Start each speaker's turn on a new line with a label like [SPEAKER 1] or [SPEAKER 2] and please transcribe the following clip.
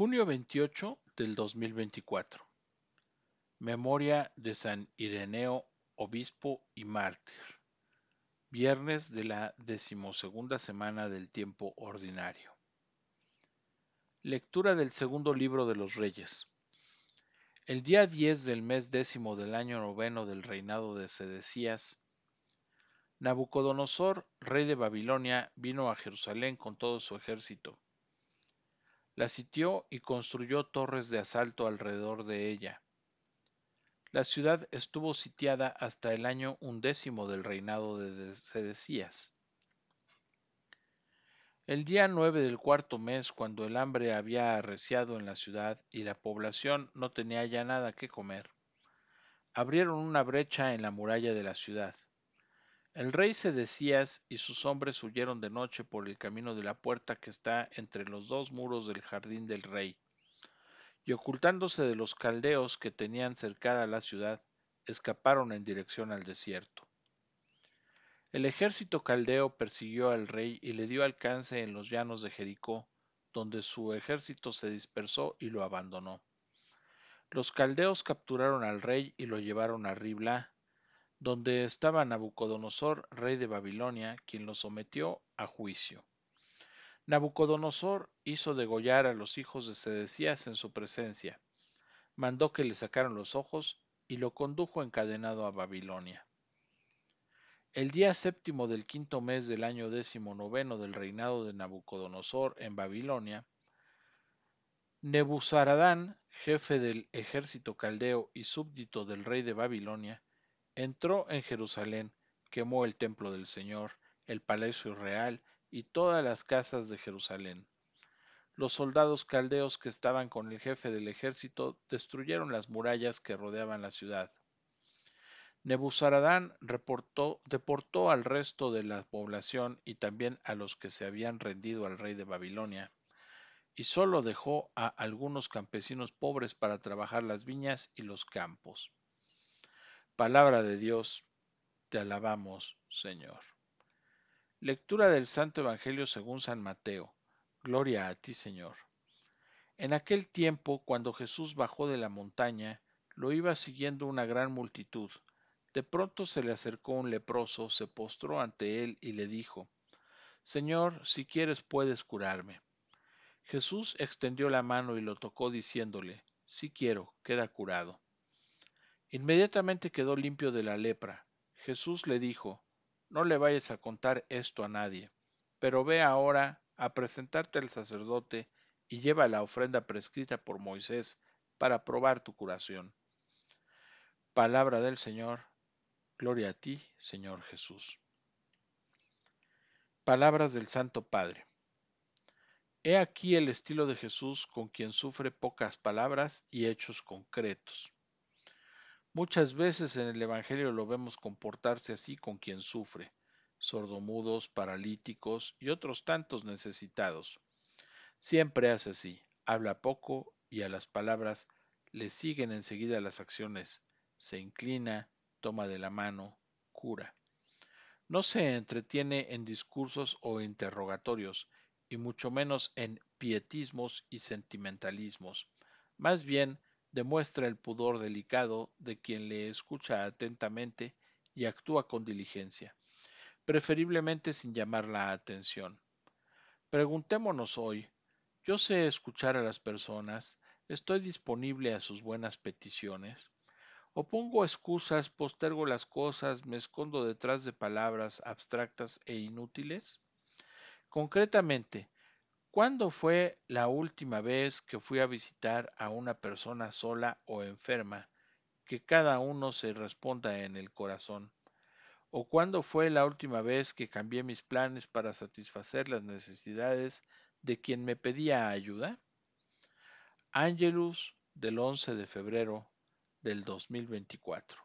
[SPEAKER 1] Junio 28 del 2024. Memoria de San Ireneo, obispo y mártir. Viernes de la decimosegunda semana del tiempo ordinario. Lectura del segundo libro de los reyes. El día 10 del mes décimo del año noveno del reinado de Sedecías, Nabucodonosor, rey de Babilonia, vino a Jerusalén con todo su ejército la sitió y construyó torres de asalto alrededor de ella. La ciudad estuvo sitiada hasta el año undécimo del reinado de Sedecías. El día nueve del cuarto mes, cuando el hambre había arreciado en la ciudad y la población no tenía ya nada que comer, abrieron una brecha en la muralla de la ciudad. El rey decías y sus hombres huyeron de noche por el camino de la puerta que está entre los dos muros del jardín del rey. Y ocultándose de los caldeos que tenían cercada la ciudad, escaparon en dirección al desierto. El ejército caldeo persiguió al rey y le dio alcance en los llanos de Jericó, donde su ejército se dispersó y lo abandonó. Los caldeos capturaron al rey y lo llevaron a Ribla, donde estaba Nabucodonosor, rey de Babilonia, quien lo sometió a juicio. Nabucodonosor hizo degollar a los hijos de Sedecías en su presencia, mandó que le sacaran los ojos y lo condujo encadenado a Babilonia. El día séptimo del quinto mes del año décimo noveno del reinado de Nabucodonosor en Babilonia, Nebuzaradán, jefe del ejército caldeo y súbdito del rey de Babilonia, Entró en Jerusalén, quemó el templo del Señor, el palacio real y todas las casas de Jerusalén. Los soldados caldeos que estaban con el jefe del ejército destruyeron las murallas que rodeaban la ciudad. Nebuzaradán reportó, deportó al resto de la población y también a los que se habían rendido al rey de Babilonia, y solo dejó a algunos campesinos pobres para trabajar las viñas y los campos. Palabra de Dios, te alabamos, Señor. Lectura del Santo Evangelio según San Mateo. Gloria a ti, Señor. En aquel tiempo, cuando Jesús bajó de la montaña, lo iba siguiendo una gran multitud. De pronto se le acercó un leproso, se postró ante él y le dijo, Señor, si quieres puedes curarme. Jesús extendió la mano y lo tocó diciéndole, Si quiero, queda curado. Inmediatamente quedó limpio de la lepra. Jesús le dijo, No le vayas a contar esto a nadie, pero ve ahora a presentarte al sacerdote y lleva la ofrenda prescrita por Moisés para probar tu curación. Palabra del Señor, gloria a ti, Señor Jesús. Palabras del Santo Padre. He aquí el estilo de Jesús con quien sufre pocas palabras y hechos concretos. Muchas veces en el Evangelio lo vemos comportarse así con quien sufre, sordomudos, paralíticos y otros tantos necesitados. Siempre hace así, habla poco y a las palabras le siguen enseguida las acciones, se inclina, toma de la mano, cura. No se entretiene en discursos o interrogatorios, y mucho menos en pietismos y sentimentalismos. Más bien, demuestra el pudor delicado de quien le escucha atentamente y actúa con diligencia, preferiblemente sin llamar la atención. Preguntémonos hoy, yo sé escuchar a las personas, estoy disponible a sus buenas peticiones, o pongo excusas, postergo las cosas, me escondo detrás de palabras abstractas e inútiles. Concretamente, ¿Cuándo fue la última vez que fui a visitar a una persona sola o enferma? Que cada uno se responda en el corazón. ¿O cuándo fue la última vez que cambié mis planes para satisfacer las necesidades de quien me pedía ayuda? Angelus del 11 de febrero del 2024.